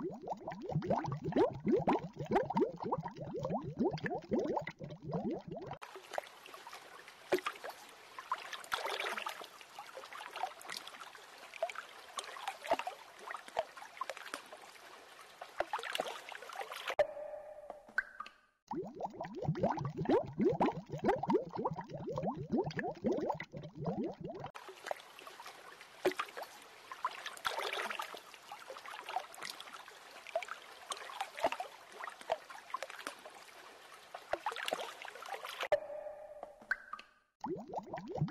Whoop, whoop, whoop, whoop.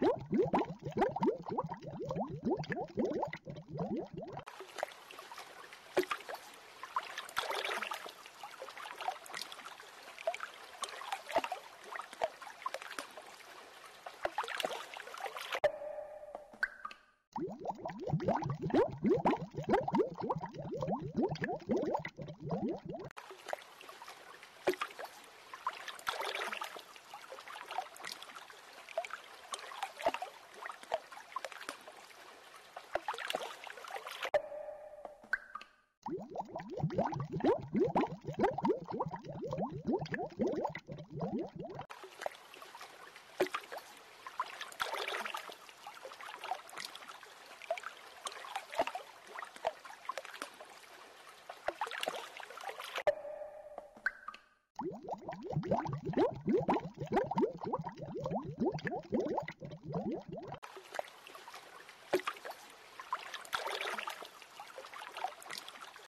Whoop, whoop. What?